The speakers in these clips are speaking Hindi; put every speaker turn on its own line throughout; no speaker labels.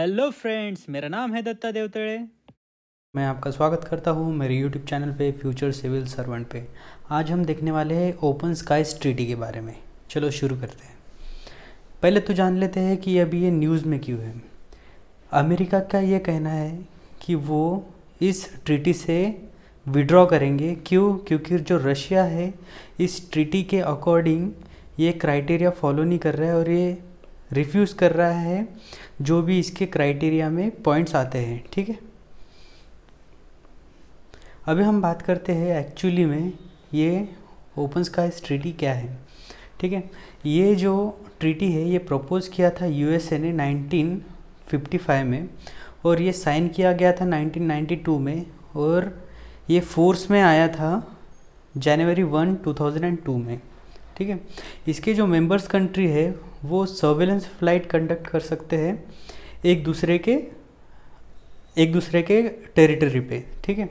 हेलो फ्रेंड्स मेरा नाम है दत्ता देवतड़े मैं आपका स्वागत करता हूँ मेरे यूट्यूब चैनल पे फ्यूचर सिविल सर्वेंट पे आज हम देखने वाले हैं ओपन स्काईज ट्रीटी के बारे में चलो शुरू करते हैं पहले तो जान लेते हैं कि अभी ये न्यूज़ में क्यों है अमेरिका का ये कहना है कि वो इस ट्रीटी से विड्रॉ करेंगे क्यों क्योंकि जो रशिया है इस ट्रीटी के अकॉर्डिंग ये क्राइटेरिया फॉलो नहीं कर रहा है और ये रिफ्यूज़ कर रहा है जो भी इसके क्राइटेरिया में पॉइंट्स आते हैं ठीक है अभी हम बात करते हैं एक्चुअली में ये ओपन स्काई ट्रीटी क्या है ठीक है ये जो ट्रीटी है ये प्रपोज़ किया था यूएसए ने 1955 में और ये साइन किया गया था 1992 में और ये फोर्स में आया था जनवरी 1 2002 में ठीक है इसके जो मेंबर्स कंट्री है वो सर्वेलेंस फ्लाइट कंडक्ट कर सकते हैं एक दूसरे के एक दूसरे के टेरिटरी पे ठीक है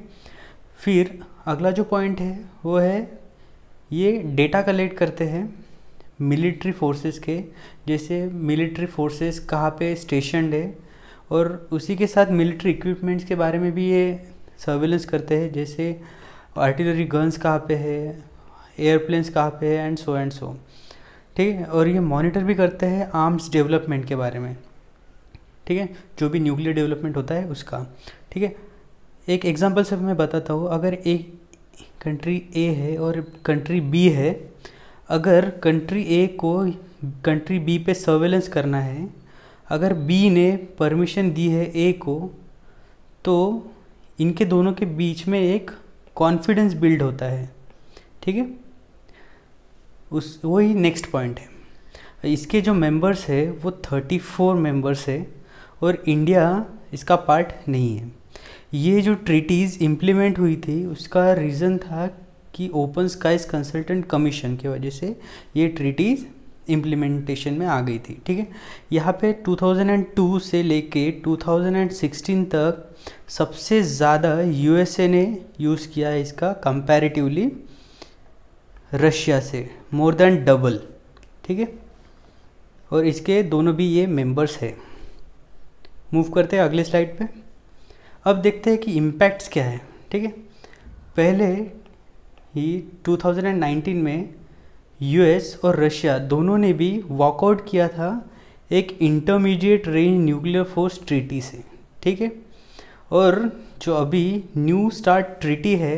फिर अगला जो पॉइंट है वो है ये डेटा कलेक्ट करते हैं मिलिट्री फोर्सेस के जैसे मिलिट्री फोर्सेस कहाँ पे स्टेशनड है और उसी के साथ मिलिट्री इक्विपमेंट्स के बारे में भी ये सर्वेलेंस करते हैं जैसे आर्टिलरी गन्स कहाँ पे है एयरप्लेन्स कहाँ पे है एंड सो एंड सो ठीक है और ये मॉनिटर भी करते हैं आर्म्स डेवलपमेंट के बारे में ठीक है जो भी न्यूक्लियर डेवलपमेंट होता है उसका ठीक है एक एग्जांपल से मैं बताता हूँ अगर एक कंट्री ए है और कंट्री बी है अगर कंट्री ए को कंट्री बी पे सर्वेलेंस करना है अगर बी ने परमिशन दी है ए को तो इनके दोनों के बीच में एक कॉन्फिडेंस बिल्ड होता है ठीक है उस वही नेक्स्ट पॉइंट है इसके जो मेंबर्स है वो थर्टी फोर मेम्बर्स है और इंडिया इसका पार्ट नहीं है ये जो ट्रीटीज़ इम्प्लीमेंट हुई थी उसका रीज़न था कि ओपन स्काइज कंसल्टेंट कमीशन की वजह से ये ट्रीटीज़ इम्प्लीमेंटेशन में आ गई थी ठीक है यहाँ पे 2002 से लेके 2016 तक सबसे ज़्यादा यूएसए ने यूज़ किया है इसका कंपैरेटिवली रशिया से मोर देन डबल ठीक है और इसके दोनों भी ये मेंबर्स है मूव करते हैं अगले स्लाइड पे अब देखते हैं कि इम्पैक्ट्स क्या है ठीक है पहले ही 2019 में यूएस और रशिया दोनों ने भी वॉकआउट किया था एक intermediate range nuclear force treaty से ठीक है और जो अभी न्यू स्टार्ट ट्रीटी है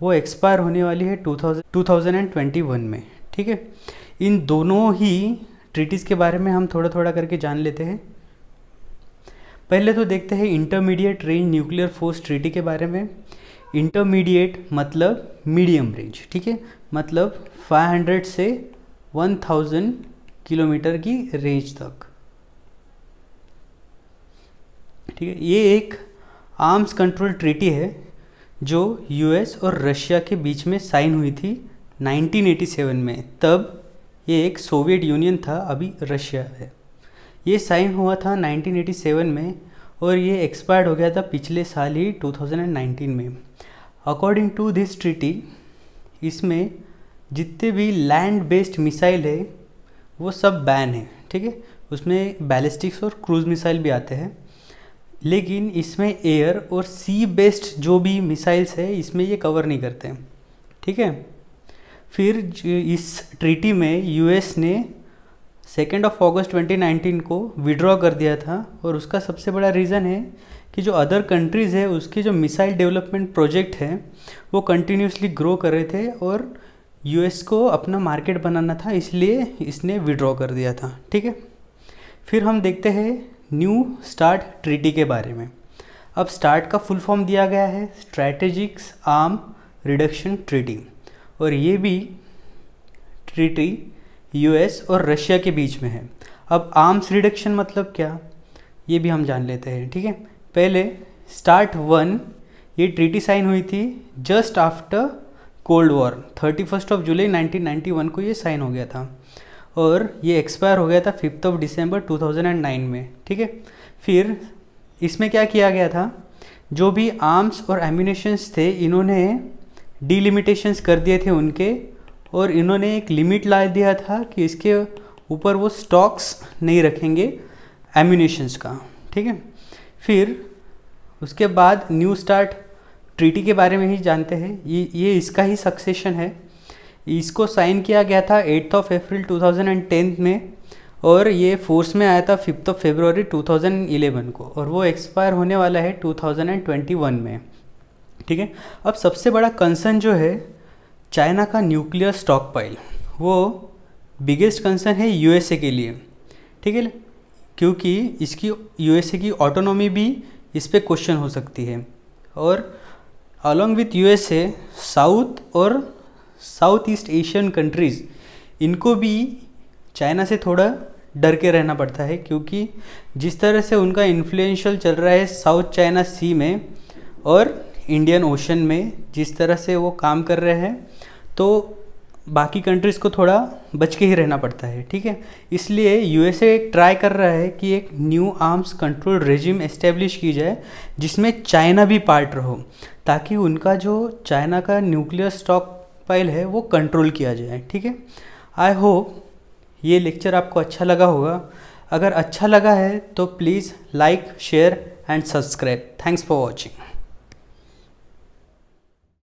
वो एक्सपायर होने वाली है टू थाउजेंड 2021 में ठीक है इन दोनों ही ट्रीटीज़ के बारे में हम थोड़ा थोड़ा करके जान लेते हैं पहले तो देखते हैं intermediate range nuclear force treaty के बारे में इंटरमीडिएट मतलब मीडियम रेंज ठीक है मतलब 500 से 1000 किलोमीटर की रेंज तक ठीक है ये एक आर्म्स कंट्रोल ट्रीटी है जो यूएस और रशिया के बीच में साइन हुई थी 1987 में तब ये एक सोवियत यूनियन था अभी रशिया है ये साइन हुआ था 1987 में और ये एक्सपायर्ड हो गया था पिछले साल ही 2019 में अकॉर्डिंग टू दिस ट्रिटी इसमें जितने भी लैंड बेस्ड मिसाइल है वो सब बैन है ठीक है उसमें बैलिस्टिक्स और क्रूज़ मिसाइल भी आते हैं लेकिन इसमें एयर और सी बेस्ड जो भी मिसाइल्स है इसमें ये कवर नहीं करते ठीक है फिर इस ट्रीटी में यूएस ने सेकेंड ऑफ अगस्त 2019 को विड्रॉ कर दिया था और उसका सबसे बड़ा रीज़न है कि जो अदर कंट्रीज़ है उसके जो मिसाइल डेवलपमेंट प्रोजेक्ट है वो कंटिन्यूसली ग्रो कर रहे थे और यूएस को अपना मार्केट बनाना था इसलिए इसने विड्रॉ कर दिया था ठीक है फिर हम देखते हैं न्यू स्टार्ट ट्रीटी के बारे में अब स्टार्ट का फुल फॉर्म दिया गया है स्ट्रैटेजिक्स आर्म रिडक्शन ट्रीटी और ये भी ट्रीटी यूएस और रशिया के बीच में है अब आर्म्स रिडक्शन मतलब क्या ये भी हम जान लेते हैं ठीक है पहले स्टार्ट वन ये ट्रीटी साइन हुई थी just after cold war thirty first of July 1991 को ये साइन हो गया था और ये एक्सपायर हो गया था फिफ्थ ऑफ डिसम्बर टू में ठीक है फिर इसमें क्या किया गया था जो भी आर्म्स और एम्यूनेशंस थे इन्होंने डिलिमिटेशंस कर दिए थे उनके और इन्होंने एक लिमिट ला दिया था कि इसके ऊपर वो स्टॉक्स नहीं रखेंगे एम्यूनेशंस का ठीक है फिर उसके बाद न्यू स्टार्ट ट्रीटी के बारे में ही जानते हैं ये ये इसका ही सक्सेशन है इसको साइन किया गया था एट्थ ऑफ अप्रैल 2010 में और ये फोर्स में आया था फिफ्थ ऑफ फेब्रवरी 2011 को और वो एक्सपायर होने वाला है 2021 में ठीक है अब सबसे बड़ा कंसर्न जो है चाइना का न्यूक्लियर स्टॉकपाइल वो बिगेस्ट कंसर्न है यूएसए के लिए ठीक है क्योंकि इसकी यूएसए की ऑटोनॉमी भी इस पर क्वेश्चन हो सकती है और अलॉन्ग विथ यूएसए साउथ और साउथ ईस्ट एशियन कंट्रीज़ इनको भी चाइना से थोड़ा डर के रहना पड़ता है क्योंकि जिस तरह से उनका इन्फ्लुएंशियल चल रहा है साउथ चाइना सी में और इंडियन ओशन में जिस तरह से वो काम कर रहे हैं तो बाकी कंट्रीज़ को थोड़ा बच के ही रहना पड़ता है ठीक है इसलिए यूएसए ट्राई कर रहा है कि एक new arms control regime establish की जाए जिसमें चाइना भी पार्ट रहो ताकि उनका जो चाइना का न्यूक्लियर स्टॉक फाइल है वो कंट्रोल किया जाए ठीक है आई होप ये लेक्चर आपको अच्छा लगा होगा अगर अच्छा लगा है तो please like share and subscribe thanks for watching